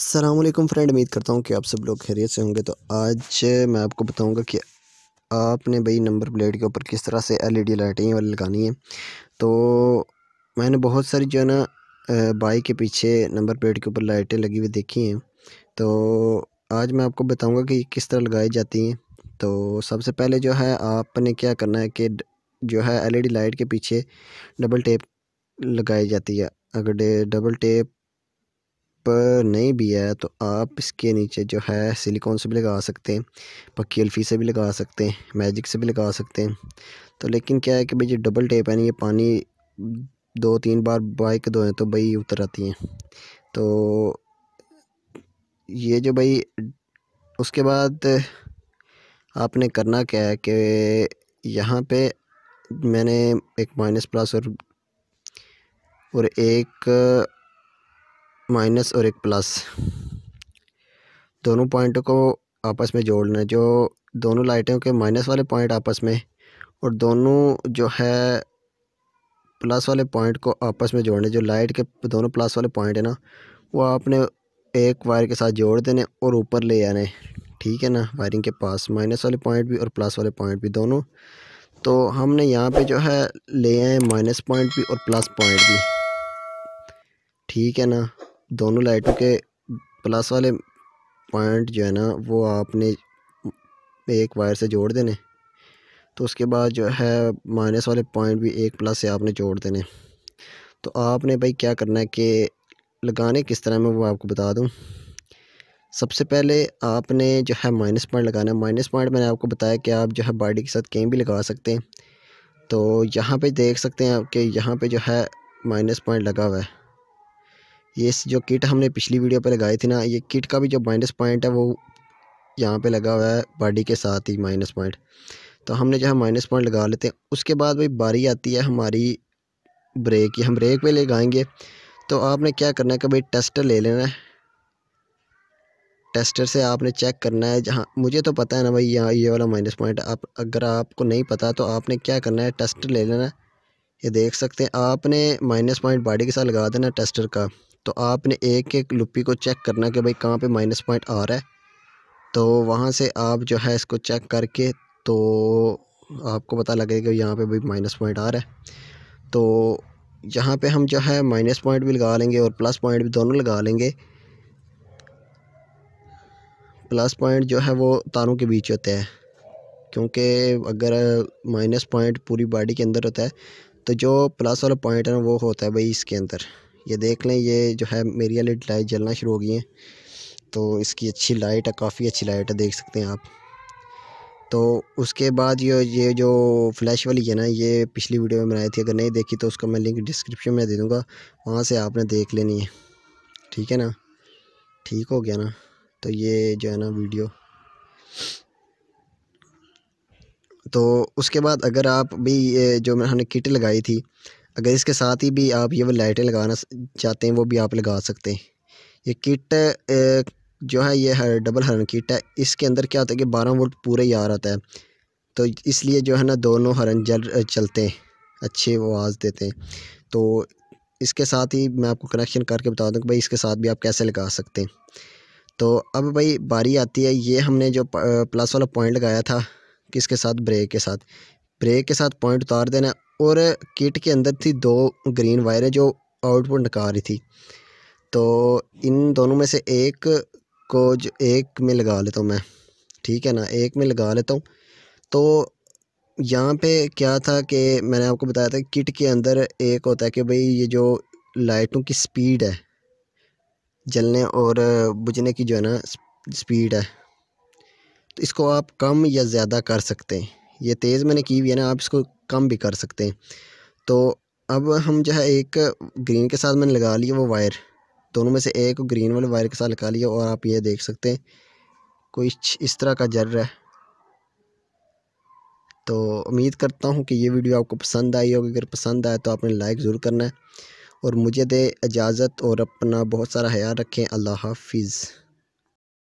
Aslam friend उम्मीद करता हूँ कि आप सब लोग खैरियत से होंगे तो आज मैं आपको बताऊँगा कि आपने भाई नंबर प्लेट के ऊपर किस तरह से एलईडी लाइटें e वाली लगानी है तो मैंने बहुत सारी जो है ना बाइक के पीछे नंबर प्लेट के ऊपर लाइटें लगी हुई देखी हैं तो आज मैं आपको बताऊँगा कि किस तरह लगाई जाती हैं तो सबसे पहले जो है आपने क्या करना है कि जो है डी लाइट e के पीछे डबल टेप लगाई जाती है अगर डबल टेप नहीं भी है तो आप इसके नीचे जो है सिलिकॉन से भी लगा सकते हैं पक्की अल्फी से भी लगा सकते हैं मैजिक से भी लगा सकते हैं तो लेकिन क्या है कि भाई जो डबल टेप है ना ये पानी दो तीन बार बाइक धोएं तो भाई उतर आती हैं तो ये जो भाई उसके बाद आपने करना क्या है कि यहाँ पे मैंने एक माइनस प्लस और और एक माइनस और एक प्लस दोनों पॉइंटों को आपस में जोड़ना जो दोनों लाइटों के माइनस वाले पॉइंट आपस में और दोनों जो है प्लस वाले पॉइंट को आपस में जोड़ने जो लाइट के दोनों प्लस वाले पॉइंट है ना वो आपने एक वायर के साथ जोड़ देने और ऊपर ले आने ठीक है ना वायरिंग के पास माइनस वाले पॉइंट भी और प्लस वाले पॉइंट भी दोनों तो हमने यहाँ पे जो है ले आए माइनस पॉइंट भी और प्लस पॉइंट भी ठीक है ना दोनों लाइटों के प्लस वाले पॉइंट जो है ना वो आपने एक वायर से जोड़ देने तो उसके बाद जो है माइनस वाले पॉइंट भी एक प्लस से आपने जोड़ देने तो आपने भाई क्या करना है कि लगाने किस तरह में वो आपको बता दूँ सबसे पहले आपने जो है माइनस पॉइंट लगाना है माइनस पॉइंट मैंने आपको बताया कि आप जो है बॉडी के साथ कहीं भी लगा सकते हैं तो यहाँ पे देख सकते हैं कि यहाँ पे जो है माइनस पॉइंट लगा हुआ है ये जो किट हमने पिछली वीडियो पे लगाई थी ना ये किट का भी जो माइनस पॉइंट है वो यहाँ पे लगा हुआ है बॉडी के साथ ही माइनस पॉइंट तो हमने जो है माइनस पॉइंट लगा लेते हैं उसके बाद भाई बारी आती है हमारी ब्रेक की हम ब्रेक पे लगाएंगे तो आपने क्या करना है कि भाई टेस्टर ले लेना है टेस्टर से आपने चेक करना है जहाँ मुझे तो पता है ना भाई यहाँ ये वाला माइनस पॉइंट आप अगर आपको नहीं पता तो आपने क्या करना है टेस्टर ले लेना है ये देख सकते हैं आपने माइनस पॉइंट बॉडी के साथ लगा देना टेस्टर का तो आपने एक एक लुपी को चेक करना कि भाई कहाँ पे माइनस पॉइंट आ रहा है तो वहाँ से आप जो है इसको चेक करके तो आपको पता लगेगा यहाँ पे भाई माइनस पॉइंट आ रहा है तो यहाँ पे हम जो है माइनस पॉइंट भी लगा लेंगे और प्लस पॉइंट भी दोनों लगा लेंगे प्लस पॉइंट जो है वो तारों के बीच होते हैं क्योंकि अगर माइनस पॉइंट पूरी बॉडी के अंदर होता है तो जो प्लस वाला पॉइंट है वो होता है भाई इसके अंदर ये देख लें ये जो है मेरी वाली लाइट जलना शुरू हो गई है तो इसकी अच्छी लाइट है काफ़ी अच्छी लाइट है देख सकते हैं आप तो उसके बाद ये ये जो फ्लैश वाली है ना ये पिछली वीडियो में बनाई थी अगर नहीं देखी तो उसका मैं लिंक डिस्क्रिप्शन में दे दूँगा वहाँ से आपने देख लेनी है ठीक है ना ठीक हो गया ना तो ये जो है ना वीडियो तो उसके बाद अगर आप भी जो मैंने किट लगाई थी अगर इसके साथ ही भी आप ये वो लाइटें लगाना चाहते हैं वो भी आप लगा सकते हैं ये किट जो है ये हर डबल हरन किट है इसके अंदर क्या होता है कि बारह वोल्ट पूरा ही आ रहा है तो इसलिए जो है ना दोनों हरन जल चलते हैं अच्छे आवाज़ देते हैं तो इसके साथ ही मैं आपको कनेक्शन करके बता दूँ कि भाई इसके साथ भी आप कैसे लगा सकते हैं तो अब भाई बारी आती है ये हमने जो प्लस वाला पॉइंट लगाया था किसके साथ ब्रेक के साथ ब्रेक के साथ पॉइंट उतार देना और किट के अंदर थी दो ग्रीन वायरें जो आउटपुट निकाल रही थी तो इन दोनों में से एक को जो एक में लगा लेता हूँ मैं ठीक है ना एक में लगा लेता हूँ तो यहाँ पे क्या था कि मैंने आपको बताया था किट के अंदर एक होता है कि भाई ये जो लाइटों की स्पीड है जलने और बुझने की जो है ना स्पीड है तो इसको आप कम या ज़्यादा कर सकते हैं ये तेज़ मैंने की हुई है ना आप इसको कम भी कर सकते हैं तो अब हम जो है एक ग्रीन के साथ मैंने लगा लिया वो वायर दोनों में से एक ग्रीन वाले वायर के साथ लगा लिया और आप ये देख सकते हैं कोई इस तरह का जर है तो उम्मीद करता हूँ कि ये वीडियो आपको पसंद आई होगी अगर पसंद आए तो आपने लाइक ज़रूर करना है और मुझे दे इजाज़त और अपना बहुत सारा ख्याल रखें अल्लाह हाफिज़